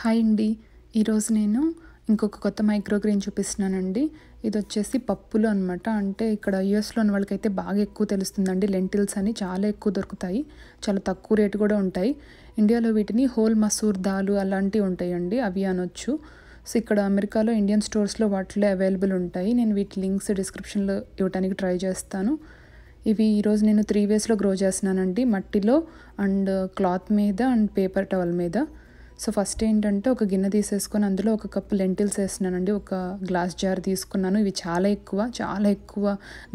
hi అండి ఈరోజు నేను ఇంకొక కొత్త మైక్రోగ్రెయిన్ చూపిస్తున్నానండి ఇది వచ్చేసి పప్పులు అనమాట అంటే ఇక్కడ యూఎస్లో ఉన్న వాళ్ళకైతే బాగా ఎక్కువ తెలుస్తుందండి లెంటిల్స్ అని చాలా ఎక్కువ దొరుకుతాయి చాలా తక్కువ రేటు కూడా ఉంటాయి ఇండియాలో వీటిని హోల్ మసూర్ దాలు అలాంటివి ఉంటాయండి అవి అనొచ్చు సో ఇక్కడ అమెరికాలో ఇండియన్ స్టోర్స్లో వాటిలో అవైలబుల్ ఉంటాయి నేను వీటి లింక్స్ డిస్క్రిప్షన్లో ఇవ్వడానికి ట్రై చేస్తాను ఇవి ఈరోజు నేను త్రీ వేస్లో గ్రో చేస్తున్నానండి మట్టిలో అండ్ క్లాత్ మీద అండ్ పేపర్ టవల్ మీద సో ఫస్ట్ ఏంటంటే ఒక గిన్నె తీసేసుకొని అందులో ఒక కప్పు లెంటిల్స్ వేస్తున్నానండి ఒక గ్లాస్ జార్ తీసుకున్నాను ఇవి చాలా ఎక్కువ చాలా ఎక్కువ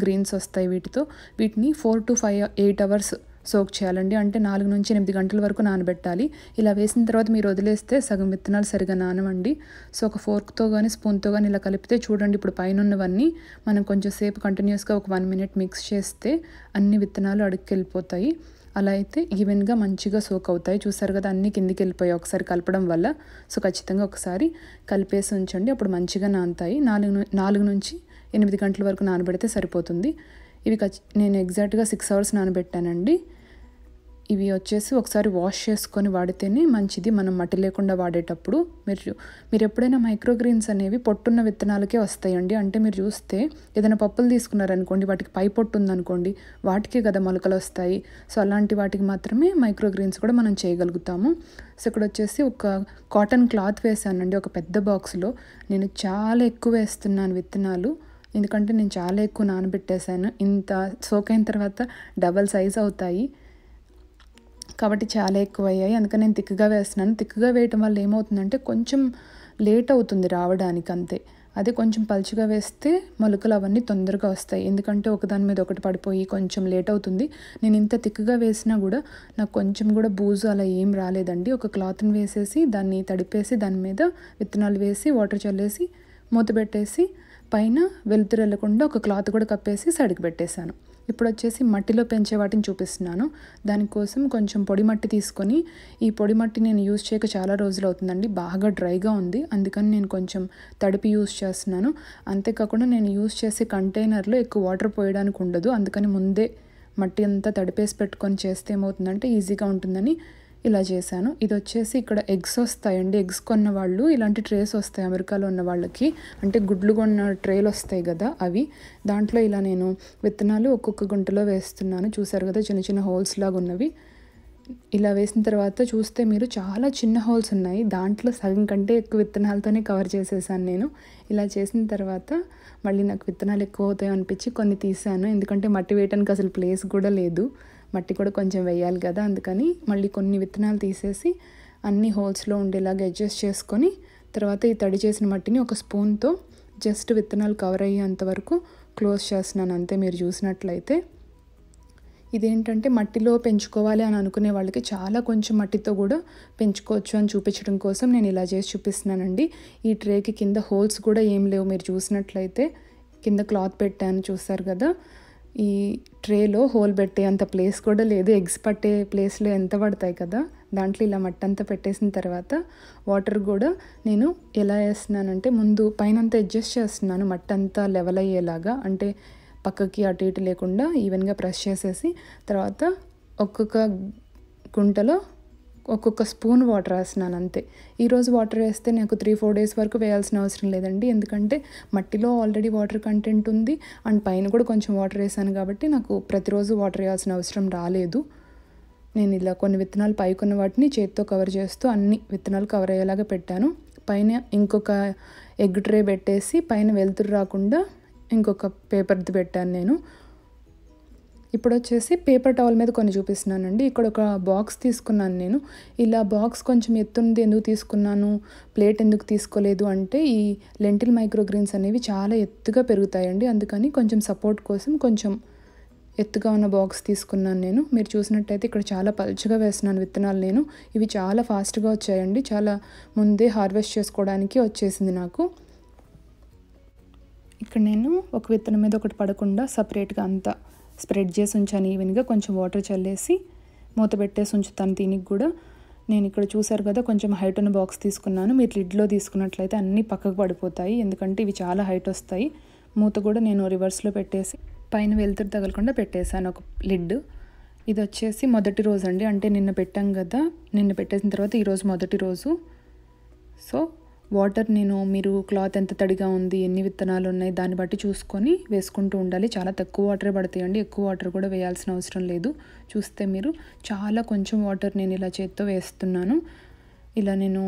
గ్రీన్స్ వస్తాయి వీటితో వీటిని four to five eight hours soak చేయాలండి అంటే నాలుగు నుంచి ఎనిమిది గంటల వరకు నానబెట్టాలి ఇలా వేసిన తర్వాత మీరు వదిలేస్తే సగం విత్తనాలు సరిగా నానవండి సో ఒక ఫోర్క్తో కానీ స్పూన్తో కానీ ఇలా కలిపితే చూడండి ఇప్పుడు పైన ఉన్నవన్నీ మనం కొంచెం సేపు కంటిన్యూస్గా ఒక వన్ మినిట్ మిక్స్ చేస్తే అన్ని విత్తనాలు అడుక్కి వెళ్ళిపోతాయి అలా అయితే ఈవెన్గా మంచిగా సోక్ అవుతాయి చూసారు కదా అన్నీ కిందికి వెళ్ళిపోయాయి ఒకసారి కలపడం వల్ల సో ఖచ్చితంగా ఒకసారి కలిపేసి ఉంచండి అప్పుడు మంచిగా నానుతాయి నాలుగు నాలుగు నుంచి ఎనిమిది గంటల వరకు నానబెడితే సరిపోతుంది ఇవి నేను ఎగ్జాక్ట్గా సిక్స్ అవర్స్ నానబెట్టానండి ఇవి వచ్చేసి ఒకసారి వాష్ చేసుకొని వాడితేనే మంచిది మనం మట్టి లేకుండా వాడేటప్పుడు మీరు మీరు ఎప్పుడైనా మైక్రోగ్రీన్స్ అనేవి పొట్టున్న విత్తనాలకే వస్తాయండి అంటే మీరు చూస్తే ఏదైనా పప్పులు తీసుకున్నారనుకోండి వాటికి పై పొట్టు ఉందనుకోండి వాటికే కదా మొలకలు వస్తాయి సో అలాంటి వాటికి మాత్రమే మైక్రోగ్రీన్స్ కూడా మనం చేయగలుగుతాము సో ఇక్కడ వచ్చేసి ఒక కాటన్ క్లాత్ వేసానండి ఒక పెద్ద బాక్స్లో నేను చాలా ఎక్కువ వేస్తున్నాను విత్తనాలు ఎందుకంటే నేను చాలా ఎక్కువ నానబెట్టేశాను ఇంత సోకైన తర్వాత డబల్ సైజ్ అవుతాయి కాబట్టి చాలా ఎక్కువ అయ్యాయి అందుకని నేను తిక్కుగా వేస్తున్నాను తిక్కుగా వేయటం వల్ల ఏమవుతుందంటే కొంచెం లేట్ అవుతుంది రావడానికి అంతే అదే కొంచెం పలుచుగా వేస్తే మొలకలు అవన్నీ తొందరగా వస్తాయి ఎందుకంటే ఒకదాని మీద ఒకటి పడిపోయి కొంచెం లేట్ అవుతుంది నేను ఇంత తిక్కుగా వేసినా కూడా నాకు కొంచెం కూడా బూజు అలా ఏం రాలేదండి ఒక క్లాత్ని వేసేసి దాన్ని తడిపేసి దాని మీద విత్తనాలు వేసి వాటర్ చల్లేసి మూత పెట్టేసి పైన వెలుతురు వెళ్లకుండా ఒక క్లాత్ కూడా కప్పేసి సైడ్కి పెట్టేశాను ఇప్పుడు వచ్చేసి మట్టిలో పెంచే వాటిని చూపిస్తున్నాను దానికోసం కొంచెం పొడి మట్టి తీసుకొని ఈ పొడి మట్టి నేను యూజ్ చేయక చాలా రోజులు అవుతుందండి బాగా డ్రైగా ఉంది అందుకని నేను కొంచెం తడిపి యూజ్ చేస్తున్నాను అంతేకాకుండా నేను యూజ్ చేసే కంటైనర్లో ఎక్కువ వాటర్ పోయడానికి ఉండదు అందుకని ముందే మట్టి అంతా తడిపేసి పెట్టుకొని చేస్తే ఏమవుతుందంటే ఈజీగా ఉంటుందని ఇలా చేశాను ఇది వచ్చేసి ఇక్కడ ఎగ్స్ వస్తాయండి ఎగ్స్ కొన్న వాళ్ళు ఇలాంటి ట్రేస్ వస్తాయి అమెరికాలో ఉన్న వాళ్ళకి అంటే గుడ్లు కొన్న ట్రేలు వస్తాయి కదా అవి దాంట్లో ఇలా నేను విత్తనాలు ఒక్కొక్క గుంటలో వేస్తున్నాను చూసారు కదా చిన్న చిన్న హోల్స్ లాగా ఉన్నవి ఇలా వేసిన తర్వాత చూస్తే మీరు చాలా చిన్న హోల్స్ ఉన్నాయి దాంట్లో సగం కంటే ఎక్కువ విత్తనాలతోనే కవర్ చేసేసాను నేను ఇలా చేసిన తర్వాత మళ్ళీ నాకు విత్తనాలు ఎక్కువ అవుతాయో అనిపించి కొన్ని తీసాను ఎందుకంటే మట్టి వేయటానికి అసలు ప్లేస్ కూడా లేదు మట్టి కూడా కొంచెం వేయాలి కదా అందుకని మళ్ళీ కొన్ని విత్తనాలు తీసేసి అన్ని హోల్స్లో ఉండేలాగా అడ్జస్ట్ చేసుకొని తర్వాత ఈ తడి చేసిన మట్టిని ఒక స్పూన్తో జస్ట్ విత్తనాలు కవర్ అయ్యేంత వరకు క్లోజ్ చేస్తున్నాను అంతే మీరు చూసినట్లయితే ఇదేంటంటే మట్టిలో పెంచుకోవాలి అని అనుకునే వాళ్ళకి చాలా కొంచెం మట్టితో కూడా పెంచుకోవచ్చు అని చూపించడం కోసం నేను ఇలా చేసి చూపిస్తున్నానండి ఈ ట్రేకి కింద హోల్స్ కూడా ఏం లేవు మీరు చూసినట్లయితే కింద క్లాత్ పెట్టాను చూస్తారు కదా ఈ ట్రేలో హోల్ పెట్టే అంత ప్లేస్ కూడా లేదు ఎగ్స్ పట్టే ప్లేస్లో ఎంత పడతాయి కదా దాంట్లో ఇలా అంతా పెట్టేసిన తర్వాత వాటర్ కూడా నేను ఎలా వేస్తున్నానంటే ముందు పైనంతా అడ్జస్ట్ చేస్తున్నాను అంతా లెవెల్ అయ్యేలాగా అంటే పక్కకి అటు ఇటు లేకుండా ఈవెన్గా ప్రెస్ చేసేసి తర్వాత ఒక్కొక్క గుంటలో ఒక్కొక్క స్పూన్ వాటర్ వేస్తున్నాను అంతే ఈరోజు వాటర్ వేస్తే నాకు త్రీ ఫోర్ డేస్ వరకు వేయాల్సిన అవసరం లేదండి ఎందుకంటే మట్టిలో ఆల్రెడీ వాటర్ కంటెంట్ ఉంది అండ్ పైన కూడా కొంచెం వాటర్ వేసాను కాబట్టి నాకు ప్రతిరోజు వాటర్ వేయాల్సిన అవసరం రాలేదు నేను ఇలా కొన్ని విత్తనాలు పైకున్న వాటిని చేతితో కవర్ చేస్తూ అన్ని విత్తనాలు కవర్ అయ్యేలాగా పెట్టాను పైన ఇంకొక ఎగ్ ట్రే పెట్టేసి పైన వెలుతురు రాకుండా ఇంకొక పేపర్ది పెట్టాను నేను ఇప్పుడు వచ్చేసి పేపర్ టవల్ మీద కొన్ని చూపిస్తున్నానండి ఇక్కడ ఒక బాక్స్ తీసుకున్నాను నేను ఇలా బాక్స్ కొంచెం ఎత్తుంది ఎందుకు తీసుకున్నాను ప్లేట్ ఎందుకు తీసుకోలేదు అంటే ఈ లెంటిల్ మైక్రోగ్రీన్స్ అనేవి చాలా ఎత్తుగా పెరుగుతాయండి అందుకని కొంచెం సపోర్ట్ కోసం కొంచెం ఎత్తుగా ఉన్న బాక్స్ తీసుకున్నాను నేను మీరు చూసినట్టయితే ఇక్కడ చాలా పలుచగా వేస్తున్నాను విత్తనాలు నేను ఇవి చాలా ఫాస్ట్గా వచ్చాయండి చాలా ముందే హార్వెస్ట్ చేసుకోవడానికి వచ్చేసింది నాకు ఇక్కడ నేను ఒక విత్తనం మీద ఒకటి పడకుండా సపరేట్గా అంతా స్ప్రెడ్ చేసి ఉంచాను ఈవెన్గా కొంచెం వాటర్ చల్లేసి మూత పెట్టేసి ఉంచుతాను దీనికి కూడా నేను ఇక్కడ చూసారు కదా కొంచెం హైట్ ఉన్న బాక్స్ తీసుకున్నాను మీరు లిడ్లో తీసుకున్నట్లయితే అన్నీ పక్కకు పడిపోతాయి ఎందుకంటే ఇవి చాలా హైట్ వస్తాయి మూత కూడా నేను రివర్స్లో పెట్టేసి పైన వెలుతురు తగలకుండా పెట్టేశాను ఒక లిడ్ ఇది వచ్చేసి మొదటి రోజు అండి అంటే నిన్న పెట్టాం కదా నిన్న పెట్టేసిన తర్వాత ఈరోజు మొదటి రోజు సో వాటర్ నేను మీరు క్లాత్ ఎంత తడిగా ఉంది ఎన్ని విత్తనాలు ఉన్నాయి దాన్ని బట్టి చూసుకొని వేసుకుంటూ ఉండాలి చాలా తక్కువ వాటరే పడతాయండి ఎక్కువ వాటర్ కూడా వేయాల్సిన అవసరం లేదు చూస్తే మీరు చాలా కొంచెం వాటర్ నేను ఇలా చేత్తో వేస్తున్నాను ఇలా నేను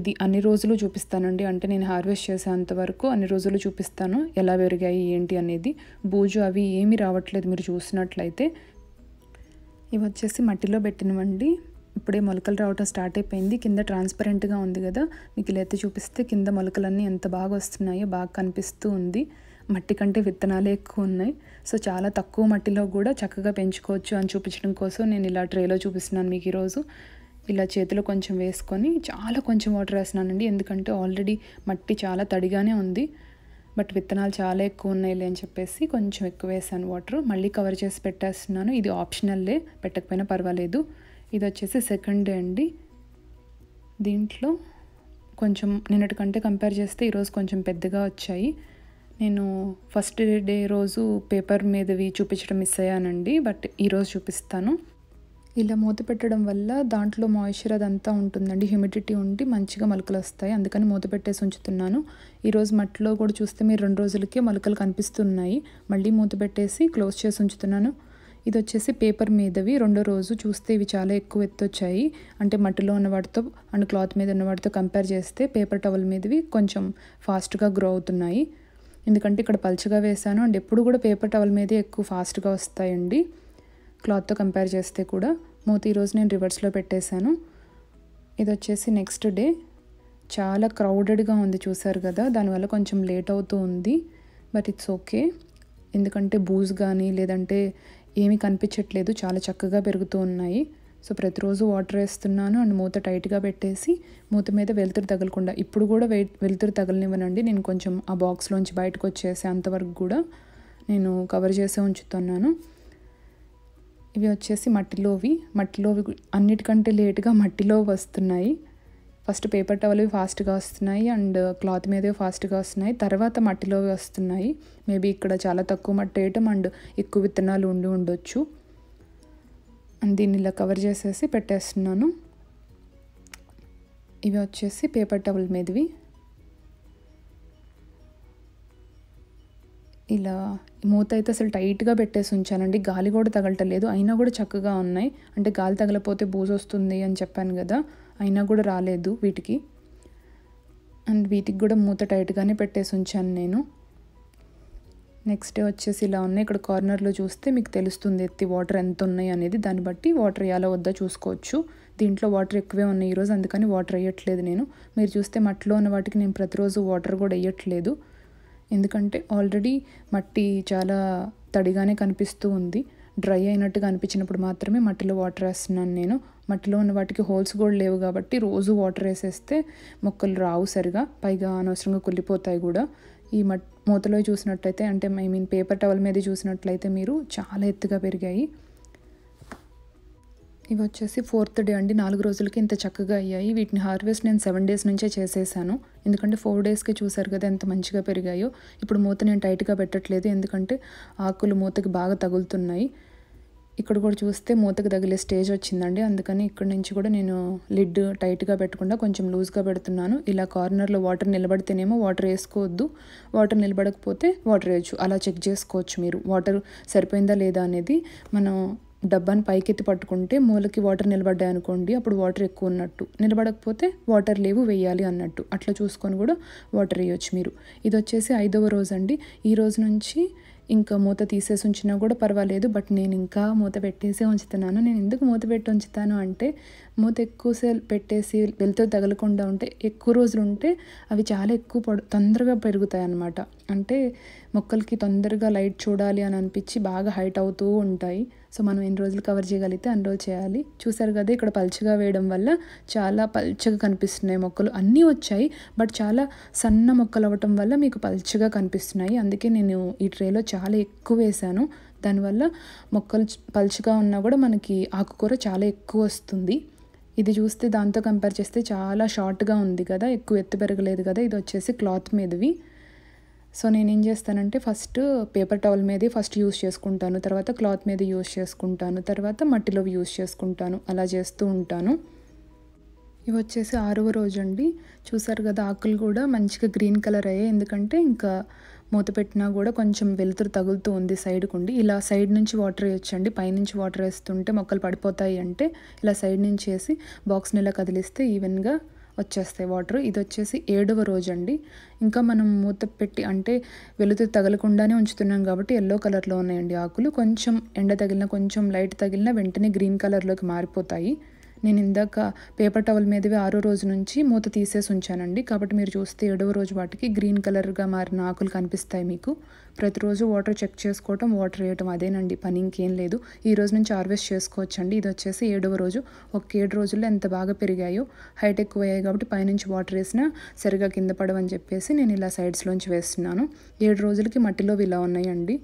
ఇది అన్ని రోజులు చూపిస్తానండి అంటే నేను హార్వెస్ట్ చేసేంత వరకు అన్ని రోజులు చూపిస్తాను ఎలా పెరిగాయి ఏంటి అనేది బూజు అవి ఏమీ రావట్లేదు మీరు చూసినట్లయితే ఇవి వచ్చేసి మట్టిలో పెట్టినవండి ఇప్పుడే మొలకలు రావటం స్టార్ట్ అయిపోయింది కింద ట్రాన్స్పరెంట్గా ఉంది కదా మీకు ఇలా ఎత్తి చూపిస్తే కింద మొలకలన్నీ ఎంత బాగా వస్తున్నాయో బాగా కనిపిస్తూ ఉంది మట్టి కంటే విత్తనాలే ఎక్కువ ఉన్నాయి సో చాలా తక్కువ మట్టిలో కూడా చక్కగా పెంచుకోవచ్చు అని చూపించడం కోసం నేను ఇలా ట్రేలో చూపిస్తున్నాను మీకు ఈరోజు ఇలా చేతిలో కొంచెం వేసుకొని చాలా కొంచెం వాటర్ వేస్తున్నానండి ఎందుకంటే ఆల్రెడీ మట్టి చాలా తడిగానే ఉంది బట్ విత్తనాలు చాలా ఎక్కువ ఉన్నాయిలే అని చెప్పేసి కొంచెం ఎక్కువ వేసాను వాటర్ మళ్ళీ కవర్ చేసి పెట్టేస్తున్నాను ఇది ఆప్షనల్లే పెట్టకపోయినా పర్వాలేదు ఇది వచ్చేసి సెకండ్ డే అండి దీంట్లో కొంచెం నిన్నటి కంటే కంపేర్ చేస్తే ఈరోజు కొంచెం పెద్దగా వచ్చాయి నేను ఫస్ట్ డే రోజు పేపర్ మీదవి చూపించడం మిస్ అయ్యానండి బట్ ఈరోజు చూపిస్తాను ఇలా మూత పెట్టడం వల్ల దాంట్లో మాయిశ్చర్ అదంతా ఉంటుందండి హ్యూమిడిటీ ఉండి మంచిగా మొలకలు వస్తాయి అందుకని మూత పెట్టేసి ఉంచుతున్నాను ఈరోజు మట్టిలో కూడా చూస్తే మీరు రెండు రోజులకే మొలకలు కనిపిస్తున్నాయి మళ్ళీ మూత పెట్టేసి క్లోజ్ చేసి ఉంచుతున్నాను ఇది వచ్చేసి పేపర్ మీదవి రెండో రోజు చూస్తే ఇవి చాలా ఎక్కువ ఎత్తొచ్చాయి అంటే మట్టిలో ఉన్న వాటితో అండ్ క్లాత్ మీద ఉన్న వాటితో కంపేర్ చేస్తే పేపర్ టవల్ మీదవి కొంచెం ఫాస్ట్గా గ్రో అవుతున్నాయి ఎందుకంటే ఇక్కడ పలుచగా వేసాను అండ్ ఎప్పుడు కూడా పేపర్ టవల్ మీదే ఎక్కువ ఫాస్ట్గా వస్తాయండి క్లాత్తో కంపేర్ చేస్తే కూడా మూత ఈరోజు నేను రివర్స్లో పెట్టేశాను ఇది వచ్చేసి నెక్స్ట్ డే చాలా క్రౌడెడ్గా ఉంది చూసారు కదా దానివల్ల కొంచెం లేట్ అవుతూ ఉంది బట్ ఇట్స్ ఓకే ఎందుకంటే బూజ్ కానీ లేదంటే ఏమీ కనిపించట్లేదు చాలా చక్కగా పెరుగుతూ ఉన్నాయి సో ప్రతిరోజు వాటర్ వేస్తున్నాను అండ్ మూత టైట్గా పెట్టేసి మూత మీద వెలుతురు తగలకుండా ఇప్పుడు కూడా వె వెలుతురు తగలనివ్వనండి నేను కొంచెం ఆ బాక్స్లోంచి బయటకు వచ్చేసే అంతవరకు కూడా నేను కవర్ చేసే ఉంచుతున్నాను ఇవి వచ్చేసి మట్టిలోవి మట్టిలోవి అన్నిటికంటే లేటుగా మట్టిలో వస్తున్నాయి ఫస్ట్ పేపర్ టవల్ ఫాస్ట్గా వస్తున్నాయి అండ్ క్లాత్ మీద ఫాస్ట్గా వస్తున్నాయి తర్వాత మట్టిలో వస్తున్నాయి మేబీ ఇక్కడ చాలా తక్కువ మట్టి వేయటం అండ్ ఎక్కువ విత్తనాలు ఉండి ఉండొచ్చు అండ్ దీన్ని ఇలా కవర్ చేసేసి పెట్టేస్తున్నాను ఇవి వచ్చేసి పేపర్ టవల్ మీదవి ఇలా మూత అయితే అసలు టైట్గా పెట్టేసి ఉంచానండి గాలి కూడా తగలటలేదు అయినా కూడా చక్కగా ఉన్నాయి అంటే గాలి తగలపోతే బూజు వస్తుంది అని చెప్పాను కదా అయినా కూడా రాలేదు వీటికి అండ్ వీటికి కూడా మూత టైట్గానే పెట్టేసి ఉంచాను నేను నెక్స్ట్ డే వచ్చేసి ఇలా ఉన్నాయి ఇక్కడ కార్నర్లో చూస్తే మీకు తెలుస్తుంది ఎత్తి వాటర్ ఎంత ఉన్నాయి అనేది దాన్ని బట్టి వాటర్ వేయాలో వద్దా చూసుకోవచ్చు దీంట్లో వాటర్ ఎక్కువే ఉన్నాయి ఈరోజు అందుకని వాటర్ వేయట్లేదు నేను మీరు చూస్తే మట్టిలో ఉన్న వాటికి నేను ప్రతిరోజు వాటర్ కూడా వేయట్లేదు ఎందుకంటే ఆల్రెడీ మట్టి చాలా తడిగానే కనిపిస్తూ ఉంది డ్రై అయినట్టుగా అనిపించినప్పుడు మాత్రమే మట్టిలో వాటర్ వేస్తున్నాను నేను మట్టిలో ఉన్న వాటికి హోల్స్ కూడా లేవు కాబట్టి రోజు వాటర్ వేసేస్తే మొక్కలు రావు సరిగా పైగా అనవసరంగా కుళ్ళిపోతాయి కూడా ఈ మట్ మూతలో చూసినట్లయితే అంటే ఐ మీన్ పేపర్ టవల్ మీద చూసినట్లయితే మీరు చాలా ఎత్తుగా పెరిగాయి ఇవి వచ్చేసి ఫోర్త్ డే అండి నాలుగు రోజులకి ఇంత చక్కగా అయ్యాయి వీటిని హార్వెస్ట్ నేను సెవెన్ డేస్ నుంచే చేసేసాను ఎందుకంటే ఫోర్ డేస్కి చూసారు కదా ఎంత మంచిగా పెరిగాయో ఇప్పుడు మూత నేను టైట్గా పెట్టట్లేదు ఎందుకంటే ఆకులు మూతకి బాగా తగులుతున్నాయి ఇక్కడ కూడా చూస్తే మూతకు తగిలే స్టేజ్ వచ్చిందండి అందుకని ఇక్కడ నుంచి కూడా నేను లిడ్ టైట్గా పెట్టకుండా కొంచెం లూజ్గా పెడుతున్నాను ఇలా కార్నర్లో వాటర్ నిలబడితేనేమో వాటర్ వేసుకోవద్దు వాటర్ నిలబడకపోతే వాటర్ వేయచ్చు అలా చెక్ చేసుకోవచ్చు మీరు వాటర్ సరిపోయిందా లేదా అనేది మనం డబ్బాని పైకెత్తి పట్టుకుంటే మూలకి వాటర్ నిలబడ్డాయి అనుకోండి అప్పుడు వాటర్ ఎక్కువ ఉన్నట్టు నిలబడకపోతే వాటర్ లేవు వేయాలి అన్నట్టు అట్లా చూసుకొని కూడా వాటర్ వేయొచ్చు మీరు ఇది వచ్చేసి ఐదవ రోజు అండి ఈ రోజు నుంచి ఇంకా మూత తీసేసి ఉంచినా కూడా పర్వాలేదు బట్ నేను ఇంకా మూత పెట్టేసే ఉంచుతున్నాను నేను ఎందుకు మూత పెట్టి ఉంచుతాను అంటే మూత ఎక్కువసేపు పెట్టేసి వెళ్తే తగలకుండా ఉంటే ఎక్కువ రోజులు ఉంటే అవి చాలా ఎక్కువ పడు తొందరగా పెరుగుతాయి అన్నమాట అంటే మొక్కలకి తొందరగా లైట్ చూడాలి అని అనిపించి బాగా హైట్ అవుతూ ఉంటాయి సో మనం ఎన్ని రోజులు కవర్ చేయగలిగితే అన్ని రోజులు చేయాలి చూసారు కదా ఇక్కడ పల్చగా వేయడం వల్ల చాలా పల్చగా కనిపిస్తున్నాయి మొక్కలు అన్నీ వచ్చాయి బట్ చాలా సన్న మొక్కలు అవ్వటం వల్ల మీకు పల్చగా కనిపిస్తున్నాయి అందుకే నేను ఈ ట్రేలో చాలా ఎక్కువ వేశాను దానివల్ల మొక్కలు పల్చగా ఉన్నా కూడా మనకి ఆకుకూర చాలా ఎక్కువ వస్తుంది ఇది చూస్తే దాంతో కంపేర్ చేస్తే చాలా షార్ట్గా ఉంది కదా ఎక్కువ ఎత్తు పెరగలేదు కదా ఇది వచ్చేసి క్లాత్ మీదవి సో నేను ఏం చేస్తానంటే ఫస్ట్ పేపర్ టవల్ మీద ఫస్ట్ యూస్ చేసుకుంటాను తర్వాత క్లాత్ మీద యూస్ చేసుకుంటాను తర్వాత మట్టిలో యూస్ చేసుకుంటాను అలా చేస్తూ ఉంటాను ఇవి వచ్చేసి ఆరవ రోజు అండి చూసారు కదా ఆకులు కూడా మంచిగా గ్రీన్ కలర్ అయ్యాయి ఎందుకంటే ఇంకా మూత పెట్టినా కూడా కొంచెం వెలుతురు తగులుతూ ఉంది సైడ్కు ఉండి ఇలా సైడ్ నుంచి వాటర్ వేయొచ్చండి పైనుంచి వాటర్ వేస్తుంటే మొక్కలు పడిపోతాయి అంటే ఇలా సైడ్ నుంచి వేసి బాక్స్ని ఇలా కదిలిస్తే ఈవెన్గా వచ్చేస్తాయి వాటర్ ఇది వచ్చేసి ఏడవ రోజు అండి ఇంకా మనం మూత పెట్టి అంటే వెలుతు తగలకుండానే ఉంచుతున్నాం కాబట్టి ఎల్లో కలర్లో ఉన్నాయండి ఆకులు కొంచెం ఎండ తగిలిన కొంచెం లైట్ తగిలిన వెంటనే గ్రీన్ కలర్లోకి మారిపోతాయి నేను ఇందాక పేపర్ టవల్ మీదవి ఆరో రోజు నుంచి మూత తీసేసి ఉంచానండి కాబట్టి మీరు చూస్తే ఏడవ రోజు వాటికి గ్రీన్ కలర్గా మారిన ఆకులు కనిపిస్తాయి మీకు ప్రతిరోజు వాటర్ చెక్ చేసుకోవటం వాటర్ వేయటం అదేనండి పని ఇంకేం లేదు ఈ రోజు నుంచి హార్వెస్ట్ చేసుకోవచ్చండి ఇది వచ్చేసి ఏడవ రోజు ఒక ఏడు రోజుల్లో ఎంత బాగా పెరిగాయో హైట్ ఎక్కువ అయ్యాయి కాబట్టి పైనుంచి వాటర్ వేసినా సరిగా కింద పడవని చెప్పేసి నేను ఇలా సైడ్స్లోంచి వేస్తున్నాను ఏడు రోజులకి మట్టిలో ఇలా ఉన్నాయండి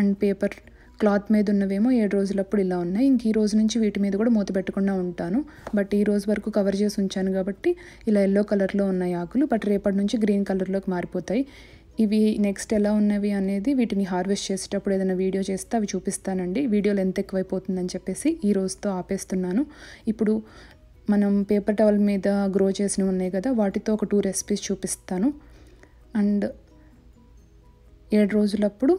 అండ్ పేపర్ క్లాత్ మీద ఉన్నవేమో ఏడు రోజులప్పుడు ఇలా ఉన్నాయి ఇంక ఈ రోజు నుంచి వీటి మీద కూడా మూత పెట్టకుండా ఉంటాను బట్ ఈ రోజు వరకు కవర్ చేసి ఉంచాను కాబట్టి ఇలా ఎల్లో కలర్లో ఉన్నాయి ఆకులు బట్ రేపటి నుంచి గ్రీన్ కలర్లోకి మారిపోతాయి ఇవి నెక్స్ట్ ఎలా ఉన్నవి అనేది వీటిని హార్వెస్ట్ చేసేటప్పుడు ఏదైనా వీడియో చేస్తే అవి చూపిస్తానండి వీడియోలు ఎంత ఎక్కువైపోతుందని చెప్పేసి ఈ రోజుతో ఆపేస్తున్నాను ఇప్పుడు మనం పేపర్ టవల్ మీద గ్రో చేసినవి ఉన్నాయి కదా వాటితో ఒక టూ రెసిపీస్ చూపిస్తాను అండ్ ఏడు రోజులప్పుడు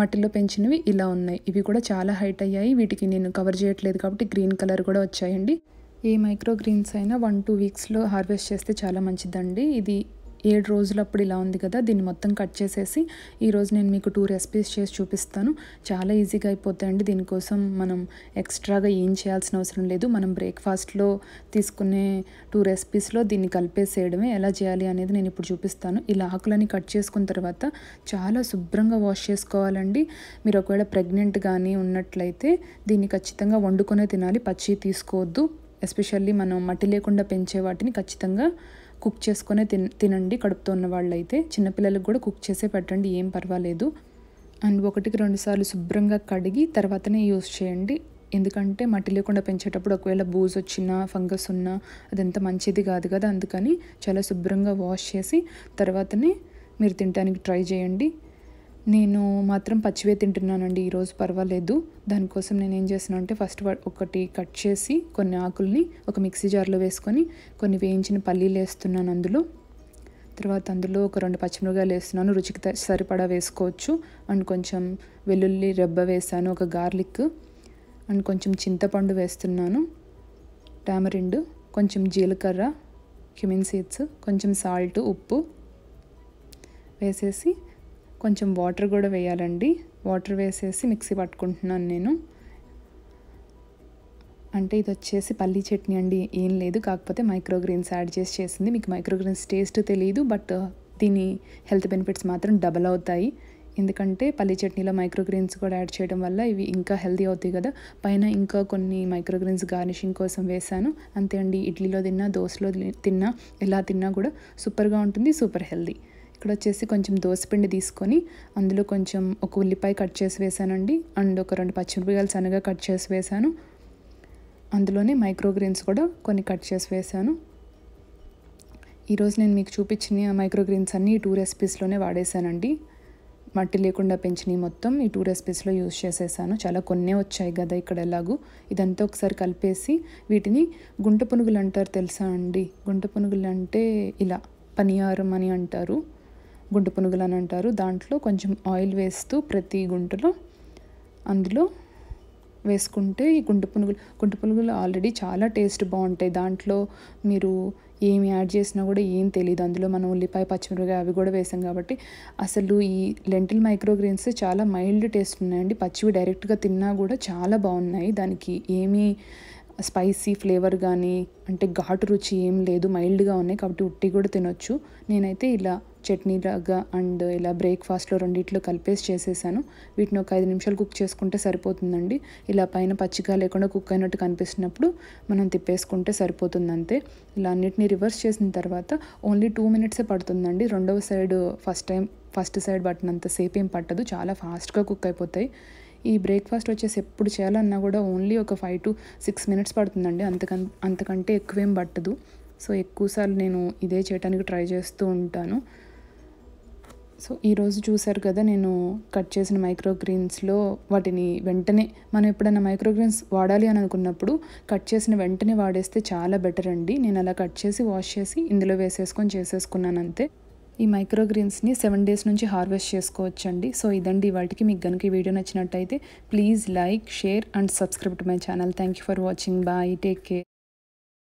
మట్టిలో పెంచినవి ఇలా ఉన్నాయి ఇవి కూడా చాలా హైట్ అయ్యాయి వీటికి నేను కవర్ చేయట్లేదు కాబట్టి గ్రీన్ కలర్ కూడా వచ్చాయండి ఈ మైక్రో గ్రీన్స్ అయినా వన్ టూ వీక్స్లో హార్వెస్ట్ చేస్తే చాలా మంచిదండి ఇది ఏడు రోజులప్పుడు ఇలా ఉంది కదా దీన్ని మొత్తం కట్ చేసేసి ఈరోజు నేను మీకు టూ రెసిపీస్ చేసి చూపిస్తాను చాలా ఈజీగా అయిపోతాయండి దీనికోసం మనం ఎక్స్ట్రాగా ఏం చేయాల్సిన అవసరం లేదు మనం బ్రేక్ఫాస్ట్లో తీసుకునే టూ రెసిపీస్లో దీన్ని కలిపేసేయడమే ఎలా చేయాలి అనేది నేను ఇప్పుడు చూపిస్తాను ఇలా ఆకులని కట్ చేసుకున్న తర్వాత చాలా శుభ్రంగా వాష్ చేసుకోవాలండి మీరు ఒకవేళ ప్రెగ్నెంట్ కానీ ఉన్నట్లయితే దీన్ని ఖచ్చితంగా వండుకొనే తినాలి పచ్చి తీసుకోవద్దు ఎస్పెషల్లీ మనం మట్టి లేకుండా పెంచే వాటిని ఖచ్చితంగా కుక్ చేసుకునే తిన తినండి కడుపుతో ఉన్న వాళ్ళైతే చిన్నపిల్లలకు కూడా కుక్ చేసే పెట్టండి ఏం పర్వాలేదు అండ్ ఒకటికి రెండు సార్లు శుభ్రంగా కడిగి తర్వాతనే యూస్ చేయండి ఎందుకంటే మట్టి లేకుండా పెంచేటప్పుడు ఒకవేళ బూజు వచ్చినా ఫంగస్ ఉన్నా అదంత మంచిది కాదు కదా అందుకని చాలా శుభ్రంగా వాష్ చేసి తర్వాతనే మీరు తినడానికి ట్రై చేయండి నేను మాత్రం పచ్చివే తింటున్నానండి ఈరోజు పర్వాలేదు దానికోసం నేను ఏం చేసిన అంటే ఫస్ట్ ఒకటి కట్ చేసి కొన్ని ఆకుల్ని ఒక మిక్సీ జార్లో వేసుకొని కొన్ని వేయించిన పల్లీలు వేస్తున్నాను అందులో తర్వాత అందులో ఒక రెండు పచ్చిమిరకాయలు వేస్తున్నాను రుచికి సరిపడా వేసుకోవచ్చు అండ్ కొంచెం వెల్లుల్లి రెబ్బ వేసాను ఒక గార్లిక్ అండ్ కొంచెం చింతపండు వేస్తున్నాను టామరిండు కొంచెం జీలకర్ర క్యుమిన్ సీడ్స్ కొంచెం సాల్ట్ ఉప్పు వేసేసి కొంచెం వాటర్ కూడా వేయాలండి వాటర్ వేసేసి మిక్సీ పట్టుకుంటున్నాను నేను అంటే ఇది వచ్చేసి పల్లీ చట్నీ అండి ఏం లేదు కాకపోతే మైక్రోగ్రీన్స్ యాడ్ చేసి చేసింది మీకు మైక్రోగ్రీన్స్ టేస్ట్ తెలియదు బట్ దీని హెల్త్ బెనిఫిట్స్ మాత్రం డబల్ అవుతాయి ఎందుకంటే పల్లీ చట్నీలో మైక్రోగ్రీన్స్ కూడా యాడ్ చేయడం వల్ల ఇవి ఇంకా హెల్తీ అవుతాయి కదా పైన ఇంకా కొన్ని మైక్రోగ్రీన్స్ గార్నిషింగ్ కోసం వేసాను అంతే అండి ఇడ్లీలో తిన్నా దోశలో తిన్నా ఎలా తిన్నా కూడా సూపర్గా ఉంటుంది సూపర్ హెల్తీ ఇక్కడ వచ్చేసి కొంచెం దోశపిండి తీసుకొని అందులో కొంచెం ఒక ఉల్లిపాయ కట్ చేసి వేసానండి అండ్ ఒక రెండు పచ్చిమిరపకాయలు సన్నగా కట్ చేసి వేసాను అందులోనే మైక్రోగ్రీన్స్ కూడా కొన్ని కట్ చేసి వేసాను ఈరోజు నేను మీకు చూపించిన మైక్రోగ్రీన్స్ అన్నీ ఈ టూ రెసిపీస్లోనే వాడేశానండి మట్టి లేకుండా పెంచినవి మొత్తం ఈ టూ రెసిపీస్లో యూజ్ చేసేసాను చాలా కొన్నే వచ్చాయి కదా ఇక్కడ ఎలాగూ ఇదంతా ఒకసారి కలిపేసి వీటిని గుంట పునుగులు అంటారు తెలుసా అండి గుంట పునుగులు అంటే ఇలా పనియారం అని అంటారు గుంట పునుగులు అని అంటారు దాంట్లో కొంచెం ఆయిల్ వేస్తూ ప్రతి గుంటలో అందులో వేసుకుంటే ఈ గుంట పునుగులు గుంట పునుగులు ఆల్రెడీ చాలా టేస్ట్ బాగుంటాయి దాంట్లో మీరు ఏమి యాడ్ చేసినా కూడా ఏం తెలియదు అందులో మనం ఉల్లిపాయ పచ్చిమిరపకాయ అవి కూడా వేసాం కాబట్టి అసలు ఈ లెంటిల్ మైక్రోగ్రీన్స్ చాలా మైల్డ్ టేస్ట్ ఉన్నాయండి పచ్చివి డైరెక్ట్గా తిన్నా కూడా చాలా బాగున్నాయి దానికి ఏమీ స్పైసీ ఫ్లేవర్ కానీ అంటే ఘాటు రుచి ఏం లేదు మైల్డ్గా ఉన్నాయి కాబట్టి ఉట్టి కూడా తినొచ్చు నేనైతే ఇలా చట్నీ లాగా అండ్ ఇలా బ్రేక్ఫాస్ట్లో రెండిట్లో కలిపేసి చేసేసాను వీటిని ఒక ఐదు నిమిషాలు కుక్ చేసుకుంటే సరిపోతుందండి ఇలా పైన పచ్చిగా లేకుండా కుక్ అయినట్టు కనిపిస్తున్నప్పుడు మనం తిప్పేసుకుంటే సరిపోతుంది అంతే ఇలా అన్నిటిని రివర్స్ చేసిన తర్వాత ఓన్లీ టూ మినిట్సే పడుతుందండి రెండవ side first time first side button అంత సేపు ఏం పట్టదు చాలా ఫాస్ట్గా కుక్ అయిపోతాయి ఈ బ్రేక్ఫాస్ట్ వచ్చేసి ఎప్పుడు చేయాలన్నా కూడా ఓన్లీ ఒక ఫైవ్ టు సిక్స్ మినిట్స్ పడుతుందండి అంతకం అంతకంటే ఎక్కువేం పట్టదు సో ఎక్కువసార్లు నేను ఇదే చేయడానికి ట్రై చేస్తూ ఉంటాను సో ఈరోజు చూశారు కదా నేను కట్ చేసిన మైక్రోగ్రీన్స్లో వాటిని వెంటనే మనం ఎప్పుడైనా మైక్రోగ్రీన్స్ వాడాలి అని అనుకున్నప్పుడు కట్ చేసిన వెంటనే వాడేస్తే చాలా బెటర్ అండి నేను అలా కట్ చేసి వాష్ చేసి ఇందులో వేసేసుకొని చేసేసుకున్నాను అంతే ఈ మైక్రోగ్రీన్స్ని సెవెన్ డేస్ నుంచి హార్వెస్ట్ చేసుకోవచ్చండి సో ఇదండి వాటికి మీకు కనుక ఈ వీడియో నచ్చినట్టయితే please like share and subscribe to my channel thank you for watching bye take care